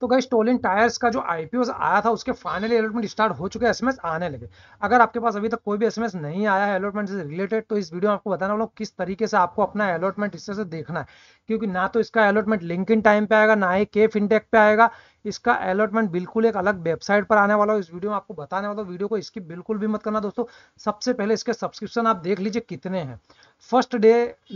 तो गई stolen tyres का जो आईपीओ आया था उसके फाइनली अलॉटमेंट स्टार्ट हो चुके एस आने लगे अगर आपके पास अभी तक कोई भी एस नहीं आया है अलॉटमेंट से रिलेटेड तो इस वीडियो में आपको बताने वाला किस तरीके से आपको अपना अलॉटमेंट इससे से देखना है क्योंकि ना तो इसका अलॉटमेंट लिंक इन टाइम पे आएगा ना ही के फिनटेक पे आएगा इसका अलॉटमेंट बिल्कुल एक अलग वेबसाइट पर आने वाला हो इस वीडियो में आपको बताने वाला हूँ वीडियो को इसकी बिल्कुल भी मत करना दोस्तों सबसे पहले इसके सब्सक्रिप्शन आप देख लीजिए कितने हैं फर्स्ट डे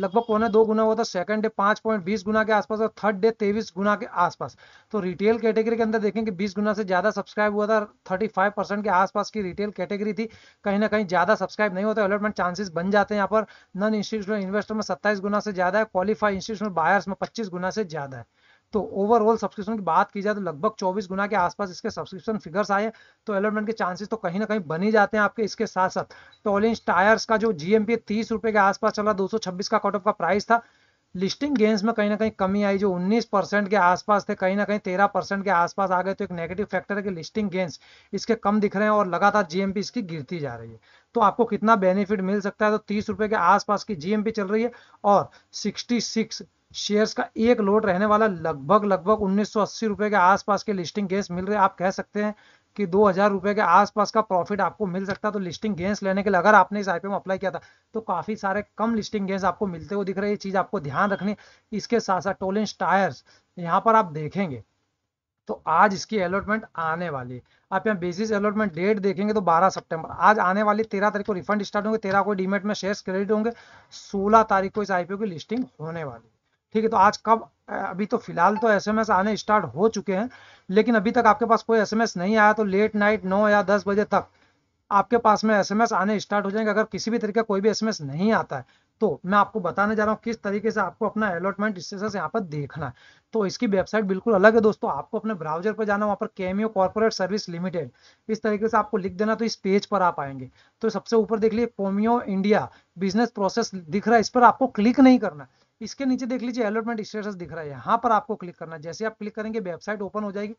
लगभग पौने दो गुना हुआ था सेकंड डे पाँच पॉइंट बीस गुना के आसपास और थर्ड डे तेईस गुना के आसपास तो रिटेल कैटेगरी के अंदर देखें कि बीस गुना से ज़्यादा सब्सक्राइब हुआ था थर्टी फाइव परसेंट के आसपास की रिटेल कैटेगरी थी कहीं ना कहीं ज़्यादा सब्सक्राइब नहीं होता अलॉटमेंट चांसेस बन जाते हैं यहाँ पर नॉन इंस्टीट्यूशनल इन्वेस्टर में सत्ताईस गुना से ज़्यादा है क्वालिफाइड इंस्टीट्यूशनल बायर्स में पच्चीस गुना से ज़्यादा है तो ओवरऑल सब्सक्रिप्शन की बात की जाए तो लगभग 24 गुना के आसपास इसके सब्सक्रिप्शन फिगर्स आए तो अलॉटमेंट के चांसेस तो कहीं ना कहीं बन ही जाते हैं आपके इसके साथ साथ टोल इंच टायर्स का जो जीएमपी तीस रुपए के आसपास चला 226 का कट ऑफ का प्राइस था लिस्टिंग गेंस में कहीं ना कहीं कमी आई जो 19 परसेंट के आसपास थे कहीं ना कहीं 13 परसेंट के आसपास आ गए तो एक नेगेटिव फैक्टर है कि लिस्टिंग गेंस इसके कम दिख रहे हैं और लगातार जीएमपी इसकी गिरती जा रही है तो आपको कितना बेनिफिट मिल सकता है तो तीस रुपए के आसपास की जीएमपी चल रही है और सिक्सटी शेयर्स का एक लोट रहने वाला लगभग लगभग उन्नीस रुपए के आसपास के लिस्टिंग गेंस मिल रहे आप कह सकते हैं कि दो हजार रुपए के आसपास का प्रॉफिट आपको मिल सकता है तो लिस्टिंग गेंस लेने के लिए अगर आपने इस आईपीओ में अप्लाई किया था तो काफी सारे कम लिस्टिंग गेंस आपको मिलते हुए दिख रहे ये चीज आपको ध्यान रखनी इसके साथ साथ टोलेंस टायर्स यहाँ पर आप देखेंगे तो आज इसकी अलॉटमेंट आने वाली है आप यहाँ बेसिस अलॉटमेंट डेट देखेंगे तो 12 सितंबर आज आने वाली 13 तारीख को रिफंड स्टार्ट होंगे 13 को डीमेट में शेयर्स क्रेडिट होंगे 16 तारीख को इस आईपीओ की लिस्टिंग होने वाली है ठीक है तो आज कब अभी तो फिलहाल तो एसएमएस आने स्टार्ट हो चुके हैं लेकिन अभी तक आपके पास कोई एसएमएस नहीं आया तो लेट नाइट नौ या दस बजे तक आपके पास में एसएमएस आने स्टार्ट हो जाएंगे अगर किसी भी तरीके कोई भी एसएमएस नहीं आता है तो मैं आपको बताने जा रहा हूँ किस तरीके से आपको अपना अलॉटमेंट स्टेटस यहाँ पर देखना है तो इसकी वेबसाइट बिल्कुल अलग है दोस्तों आपको अपने ब्राउजर पर जाना वहाँ पर केमियो कॉर्पोरेट सर्विस लिमिटेड इस तरीके से आपको लिख देना तो इस पेज पर आप आएंगे तो सबसे ऊपर देख लीजिए कोमियो इंडिया बिजनेस प्रोसेस दिख रहा है इस पर आपको क्लिक नहीं करना है इसके नीचे देख लीजिए अलॉटमेंट स्टेटस दिख रहा है यहाँ पर आपको क्लिक करना है जैसे आप क्लिक करेंगे वेबसाइट ओपन हो जाएगी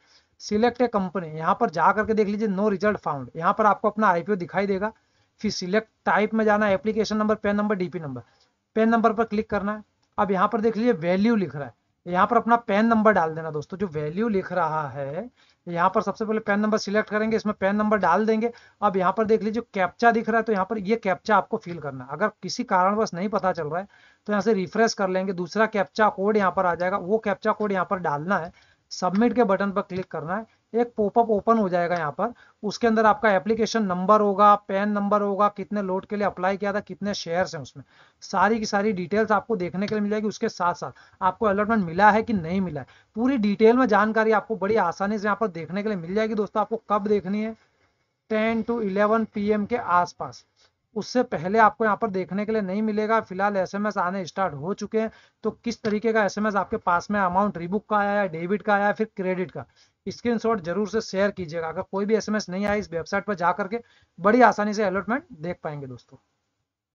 सिलेक्ट ए कंपनी यहाँ पर जा करके देख लीजिए नो रिजल्ट फाउंड यहाँ पर आपको अपना आईपीओ दिखाई देगा फिर सिलेक्ट टाइप में जाना है application number PAN number DP number PAN number पर क्लिक करना है अब यहाँ पर देख लीजिए वैल्यू लिख रहा है यहाँ पर अपना पेन नंबर डाल देना दोस्तों जो वैल्यू लिख रहा है यहाँ पर सबसे पहले पेन नंबर सिलेक्ट करेंगे इसमें पेन नंबर डाल देंगे अब यहाँ पर देख लीजिए कैप्चा दिख रहा है तो यहाँ पर ये कैप्चा आपको फिल करना है अगर किसी कारणवश नहीं पता चल रहा है तो यहाँ से रिफ्रेश कर लेंगे दूसरा कैप्चा कोड यहाँ पर आ जाएगा वो कैप्चा कोड यहाँ पर डालना है सबमिट के बटन पर क्लिक करना है एक पॉपअप ओपन हो जाएगा यहाँ पर उसके अंदर आपका एप्लीकेशन नंबर होगा पैन नंबर होगा कितने लोड के लिए अप्लाई किया था कितने शेयर्स हैं उसमें सारी की सारी डिटेल्स आपको देखने के लिए मिल जाएगी उसके साथ साथ आपको अलॉटमेंट मिला है कि नहीं मिला है पूरी डिटेल में जानकारी आपको बड़ी आसानी से यहाँ पर देखने के लिए मिल जाएगी दोस्तों आपको कब देखनी है टेन टू इलेवन पी के आसपास उससे पहले आपको यहाँ पर देखने के लिए नहीं मिलेगा फिलहाल एसएमएस आने स्टार्ट हो चुके हैं तो किस तरीके का एसएमएस आपके पास में अमाउंट रिबुक का आया है डेबिट का आया है फिर क्रेडिट का स्क्रीनशॉट जरूर से शेयर कीजिएगा अगर कोई भी एसएमएस नहीं आया इस वेबसाइट पर जाकर के बड़ी आसानी से अलॉटमेंट देख पाएंगे दोस्तों